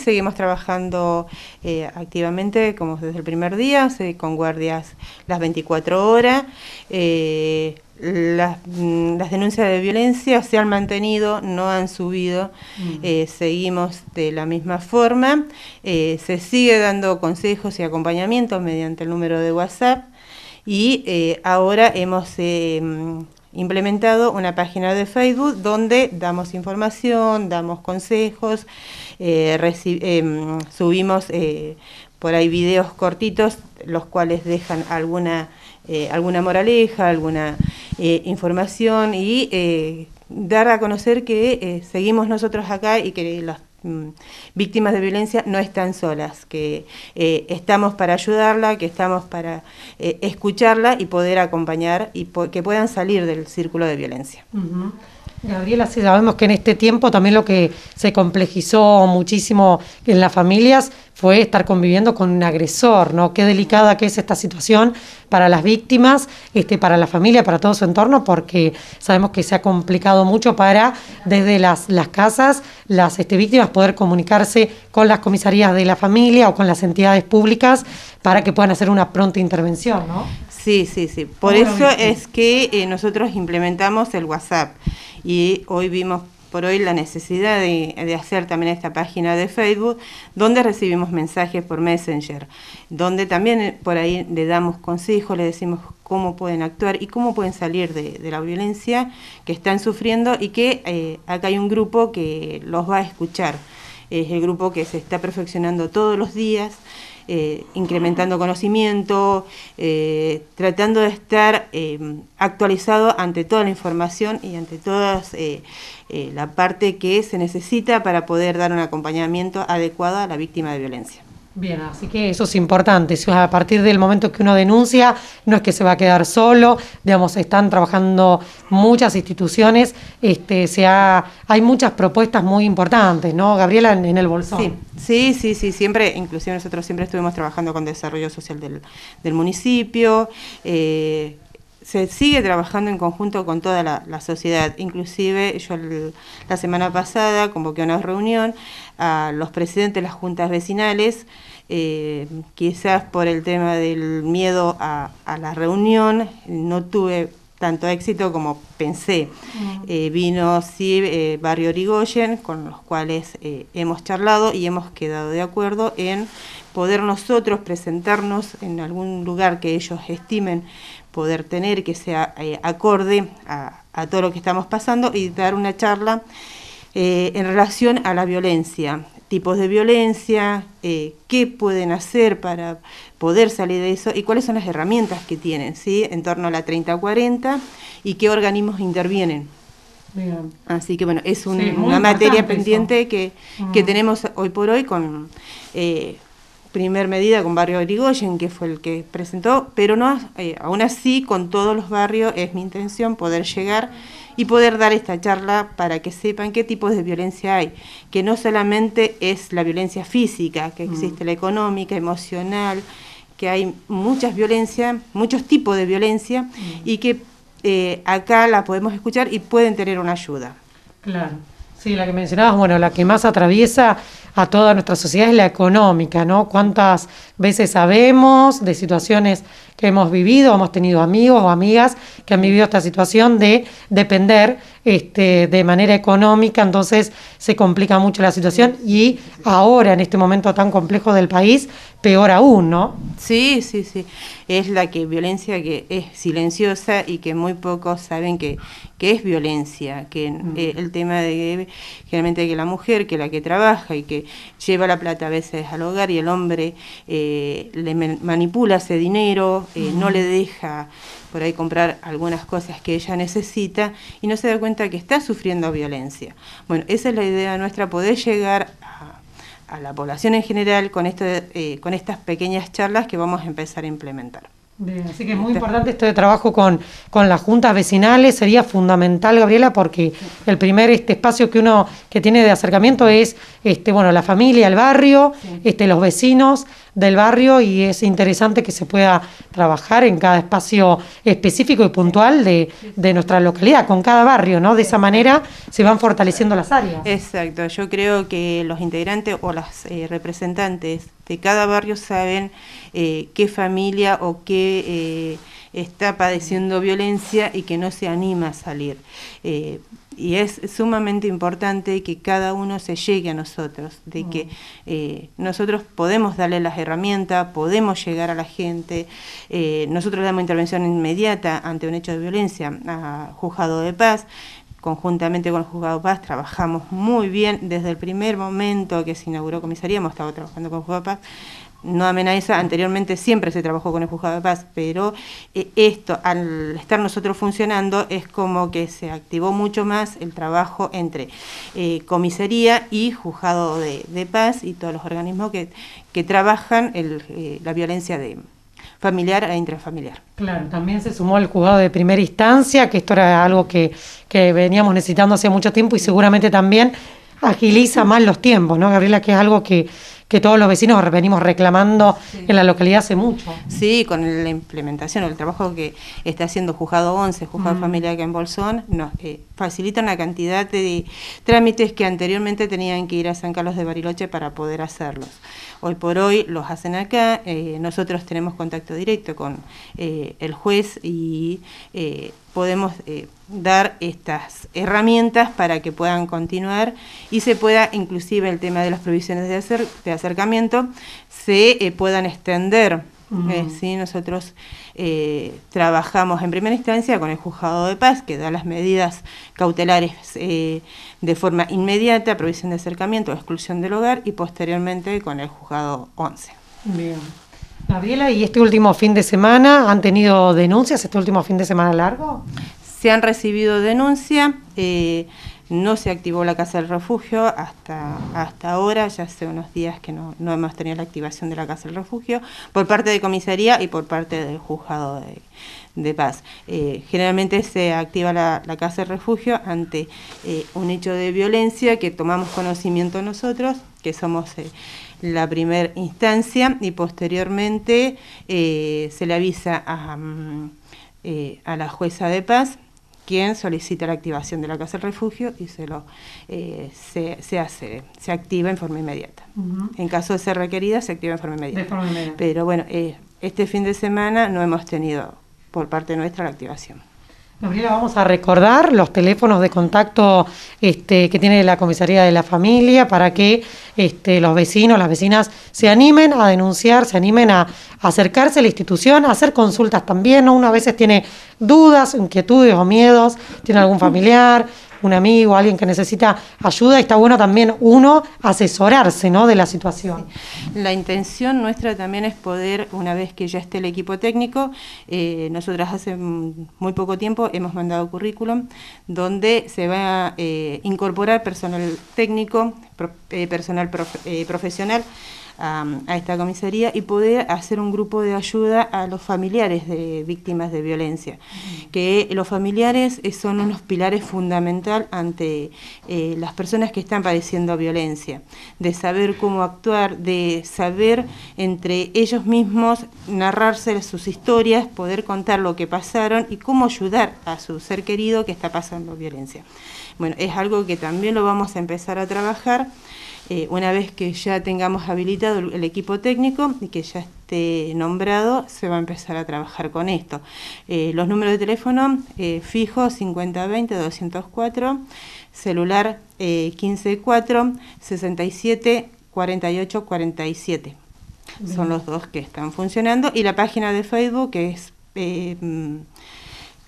Seguimos trabajando eh, activamente, como desde el primer día, con guardias las 24 horas. Eh, mm, las, denuncias de violencia se han mantenido, no han subido, mm. eh, seguimos de la misma forma, se sigue dando consejos y acompañamientos mediante el número de WhatsApp y ahora hemos implementado una página de Facebook donde damos información, damos consejos, eh, em, subimos eh, por ahí videos cortitos, los cuales dejan alguna, eh, alguna moraleja, alguna información y dar a conocer que seguimos nosotros acá y que las Mm, víctimas de violencia no están solas, que eh, estamos para ayudarla, que estamos para eh, escucharla y poder acompañar y que puedan salir del círculo de violencia. Gabriela, sabemos que en este tiempo también lo que se complejizó muchísimo en las familias fue estar conviviendo con un agresor, ¿no? Qué delicada que es esta situación para las víctimas, este, para la familia, para todo su entorno, porque sabemos que se ha complicado mucho para desde las, las casas, las este, víctimas poder comunicarse con las comisarías de la familia o con las entidades públicas para que puedan hacer una pronta intervención, ¿no? Sí, sí, sí. Por eso es que eh, nosotros implementamos el WhatsApp y hoy vimos por hoy la necesidad de, hacer también esta página de Facebook, donde recibimos mensajes por Messenger, donde también eh, por ahí le damos consejos, le decimos cómo pueden actuar y cómo pueden salir de, la violencia que están sufriendo y que eh, acá hay un grupo que los va a escuchar. Es el grupo que se está perfeccionando todos los días. Eh, incrementando conocimiento, eh, tratando de estar em, actualizado ante toda la información y ante toda eh, la parte que se necesita para poder dar un acompañamiento adecuado a la víctima de violencia. Bien, así que eso es importante. A partir del momento que uno denuncia, no es que se va a quedar solo, digamos, están trabajando muchas instituciones, este, se hay muchas propuestas muy importantes, ¿no, Gabriela, en, el bolsón? Sí, sí, sí, sí, siempre, inclusive nosotros siempre estuvimos trabajando con desarrollo social del, municipio, eh, se sigue trabajando en conjunto con toda la, sociedad. Inclusive yo la semana pasada convoqué una reunión a los presidentes de las juntas vecinales, eh, quizás por el tema del miedo a la reunión, no tuve tanto éxito como pensé. Mm. Eh, vino sí eh, Barrio Origoyen, con los cuales eh, hemos charlado y hemos quedado de acuerdo en poder nosotros presentarnos en algún lugar que ellos estimen poder tener, que sea acorde a, todo lo que estamos pasando y dar una charla en relación a la violencia tipos de violencia, eh, qué pueden hacer para poder salir de eso y cuáles son las herramientas que tienen, ¿sí? En torno a la 30 40 y qué organismos intervienen. Así que bueno, es una materia pendiente que, que, mm. tenemos hoy por hoy con eh, primer medida con Barrio Grigoyen, que fue el que presentó, pero no eh, aún así con todos los barrios es mi intención poder llegar y poder dar esta charla para que sepan qué tipos de violencia hay, que no solamente es la violencia física, que mm. existe la económica, emocional, que hay muchas violencias, muchos tipos de violencia mm. y que eh, acá la podemos escuchar y pueden tener una ayuda. Claro. Sí, la que mencionabas, bueno, la que más atraviesa a toda nuestra sociedad es la económica, ¿no? ¿Cuántas veces sabemos de situaciones que hemos vivido, hemos tenido amigos o amigas que han vivido esta situación de depender este, de manera económica, entonces se complica mucho la situación y ahora, en este momento tan complejo del país, peor aún, ¿no? Sí, sí, sí. Es la que violencia que es silenciosa y que muy pocos saben que, que es violencia, que eh, mm. el tema de generalmente que la mujer, que la que trabaja y que lleva la plata a veces al hogar y el hombre eh, le manipula ese dinero, eh, no mm. le deja por ahí comprar algunas cosas que ella necesita y no se da cuenta que está sufriendo violencia. Bueno, esa es la idea nuestra, poder llegar a, la población en general con, eh, con estas pequeñas charlas que vamos a empezar a implementar así que es muy este, importante este trabajo con, con las juntas vecinales, sería fundamental, Gabriela, porque el primer este espacio que uno que tiene de acercamiento es este, bueno, la familia, el barrio, este, los vecinos del barrio, y es interesante que se pueda trabajar en cada espacio específico y puntual de, de nuestra localidad, con cada barrio, ¿no? De esa manera se van fortaleciendo las áreas. Exacto, yo creo que los integrantes o las eh, representantes de cada barrio saben eh, qué familia o qué eh, está padeciendo violencia y que no se anima a salir. Eh, y es sumamente importante que cada uno se llegue a nosotros, de que mm. nosotros podemos darle las herramientas, podemos llegar a la gente, nosotros damos intervención inmediata ante un hecho de violencia a juzgado de paz, conjuntamente con el Juzgado de Paz, trabajamos muy bien desde el primer momento que se inauguró comisaría, hemos estado trabajando con el Juzgado Paz. No amenaza, anteriormente siempre se trabajó con el Juzgado de Paz, pero eh, esto, al estar nosotros funcionando, es como que se activó mucho más el trabajo entre eh, comisaría y Juzgado de, Paz y todos los organismos que, que trabajan el, eh, la violencia de, familiar e intrafamiliar. Claro, también se sumó al juzgado de primera instancia, que esto era algo que, que veníamos necesitando hace mucho tiempo y seguramente también agiliza más los tiempos, ¿no, Gabriela? Que es algo que, que todos los vecinos venimos reclamando en la localidad hace mucho. Sí, con la implementación, el trabajo que está haciendo Juzgado 11, Juzgado mm. Familia acá en Bolsón, nos eh, facilita una cantidad de trámites que anteriormente tenían que ir a San Carlos de Bariloche para poder hacerlos. Hoy por hoy los hacen acá, eh, nosotros tenemos contacto directo con eh, el juez y podemos dar estas herramientas para que puedan continuar y se pueda, inclusive el tema de las provisiones de, acercamiento, se eh, puedan extender. si eh, ¿sí? Nosotros eh, trabajamos en primera instancia con el juzgado de paz, que da las medidas cautelares de forma inmediata, provisión de acercamiento, exclusión del hogar, y posteriormente con el juzgado 11. Bien. Gabriela, ¿y este último fin de semana han tenido denuncias, este último fin de semana largo? Se han recibido denuncias, eh, no se activó la Casa del Refugio hasta, hasta ahora, ya hace unos días que no, hemos tenido la activación de la Casa del Refugio, por parte de comisaría y por parte del juzgado de, paz. Eh, generalmente se activa la, Casa del Refugio ante eh, un hecho de violencia que tomamos conocimiento nosotros, que somos la primera instancia, y posteriormente se le avisa a, mm, a la jueza de paz quien solicita la activación de la casa del refugio y se, lo, eh, se, se, hace, se activa en forma inmediata. En caso de ser requerida, se activa en forma inmediata. forma inmediata. Pero bueno, eh, este fin de semana no hemos tenido por parte nuestra la activación. Gabriela, vamos a recordar los teléfonos de contacto este, que tiene la comisaría de la familia para que este, los vecinos, las vecinas se animen a denunciar, se animen a, acercarse a la institución, a hacer consultas también. Uno a veces tiene dudas, inquietudes o miedos, tiene algún familiar, un amigo, alguien que necesita ayuda, está bueno también uno asesorarse ¿no? de la situación. La intención nuestra también es poder, una vez que ya esté el equipo técnico, eh, nosotras hace muy poco tiempo hemos mandado currículum donde se va a eh, incorporar personal técnico, eh, personal eh, profesional a, esta comisaría y poder hacer un grupo de ayuda a los familiares de víctimas de violencia, que los familiares eh, son unos pilares fundamental ante las personas que están padeciendo violencia, de saber cómo actuar, de saber entre ellos mismos narrarse sus historias, poder contar lo que pasaron y cómo ayudar a su ser querido que está pasando violencia. Bueno, es algo que también lo vamos a empezar a trabajar eh, una vez que ya tengamos habilitado el, equipo técnico y que ya esté nombrado, se va a empezar a trabajar con esto. Eh, los números de teléfono eh, fijos 5020-204, celular 154 67 47 Son los dos que están funcionando y la página de Facebook que es eh, mm,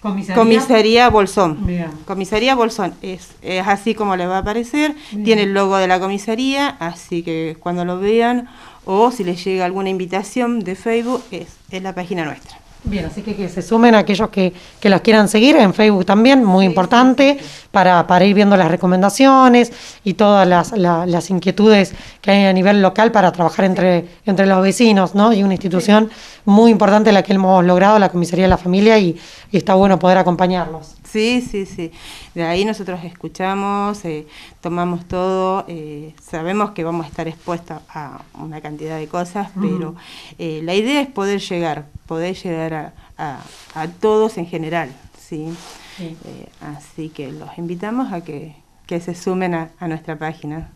¿Comisaría? Bolsón. Comisaría Bolsón. Es, es, así como les va a aparecer. Tiene el logo de la comisaría, así que cuando lo vean o si les llega alguna invitación de Facebook, es, es la página nuestra. Bien, así que que se sumen aquellos que, que las quieran seguir en Facebook también, muy importante, Para, para ir viendo las recomendaciones y todas las, las inquietudes que hay a nivel local para trabajar entre, entre los vecinos, ¿no? Y una institución muy importante la que hemos logrado, la Comisaría de la Familia, y, está bueno poder acompañarlos. Sí, sí, sí. De ahí nosotros escuchamos, eh, tomamos todo, eh, sabemos que vamos a estar expuestos a una cantidad de cosas, pero eh, la idea es poder llegar, poder llegar a, todos en general, así que los invitamos a que, se sumen a nuestra página.